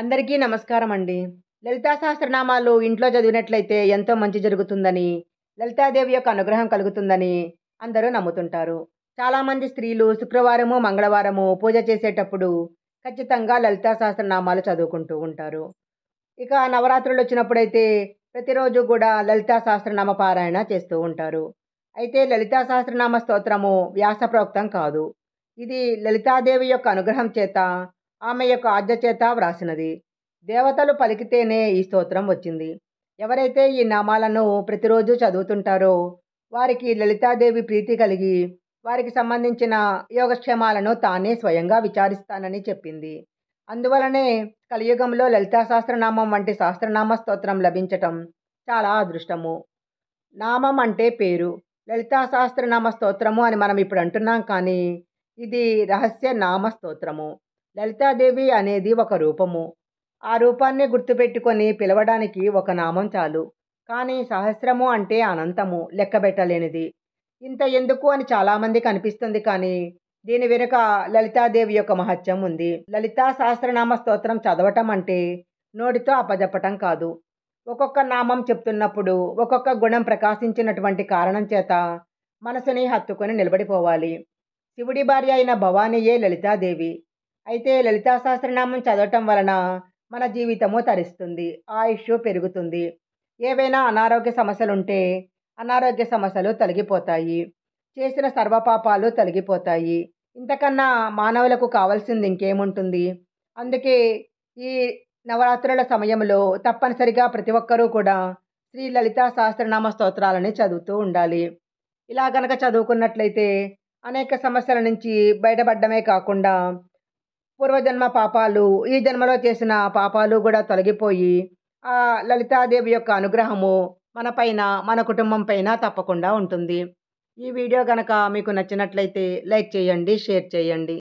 అందరికీ నమస్కారం అండి లలితా సహస్రనామాలు ఇంట్లో చదివినట్లయితే ఎంతో మంచి జరుగుతుందని లలితాదేవి యొక్క అనుగ్రహం కలుగుతుందని అందరూ నమ్ముతుంటారు చాలామంది స్త్రీలు శుక్రవారము మంగళవారము పూజ చేసేటప్పుడు ఖచ్చితంగా లలితా సహస్రనామాలు చదువుకుంటూ ఉంటారు ఇక నవరాత్రులు వచ్చినప్పుడైతే ప్రతిరోజు కూడా లలితా సహస్రనామ పారాయణ చేస్తూ ఉంటారు అయితే లలితా సహస్రనామ స్తోత్రము వ్యాస కాదు ఇది లలితాదేవి యొక్క అనుగ్రహం చేత ఆమె యొక్క ఆద్యచేత వ్రాసినది దేవతలు పలికితేనే ఈ స్తోత్రం వచ్చింది ఎవరైతే ఈ నామాలను ప్రతిరోజు చదువుతుంటారో వారికి లలితాదేవి ప్రీతి కలిగి వారికి సంబంధించిన యోగక్షేమాలను తానే స్వయంగా విచారిస్తానని చెప్పింది అందువలనే కలియుగంలో లలితా సహస్రనామం వంటి సహస్రనామ స్తోత్రం లభించటం చాలా అదృష్టము నామం అంటే పేరు లలితా సహస్రనామ స్తోత్రము అని మనం ఇప్పుడు అంటున్నాం కానీ ఇది రహస్య నామ స్తోత్రము లలితాదేవి అనేది ఒక రూపము ఆ రూపాన్ని గుర్తుపెట్టుకొని పిలవడానికి ఒక నామం చాలు కానీ సహస్రము అంటే అనంతము లెక్కబెట్టలేనిది ఇంత ఎందుకు అని చాలామంది కనిపిస్తుంది కానీ దీని వెనుక లలితాదేవి యొక్క మహత్యం ఉంది లలితా సహస్రనామ స్తోత్రం చదవటం అంటే నోటితో అపజెప్పటం కాదు ఒక్కొక్క నామం చెప్తున్నప్పుడు ఒక్కొక్క గుణం ప్రకాశించినటువంటి కారణం చేత మనసుని హత్తుకొని నిలబడిపోవాలి శివుడి భార్య అయిన భవానీయే లలితాదేవి అయితే లలితా సహస్రనామం చదవటం వలన మన జీవితము తరిస్తుంది ఆయుష్ పెరుగుతుంది ఏవైనా అనారోగ్య సమస్యలు ఉంటే అనారోగ్య సమస్యలు తొలగిపోతాయి చేసిన సర్వపాపాలు తొలగిపోతాయి ఇంతకన్నా మానవులకు కావాల్సింది ఇంకేముంటుంది అందుకే ఈ నవరాత్రుల సమయంలో తప్పనిసరిగా ప్రతి ఒక్కరూ కూడా శ్రీ లలితా సహస్రనామ స్తోత్రాలని చదువుతూ ఉండాలి ఇలా గనక చదువుకున్నట్లయితే అనేక సమస్యల నుంచి బయటపడ్డమే కాకుండా పూర్వజన్మ పాపాలు ఈ జన్మలో చేసిన పాపాలు కూడా తొలగిపోయి ఆ లలితాదేవి యొక్క అనుగ్రహము మన పైన మన కుటుంబం పైన తప్పకుండా ఉంటుంది ఈ వీడియో కనుక మీకు నచ్చినట్లయితే లైక్ చేయండి షేర్ చేయండి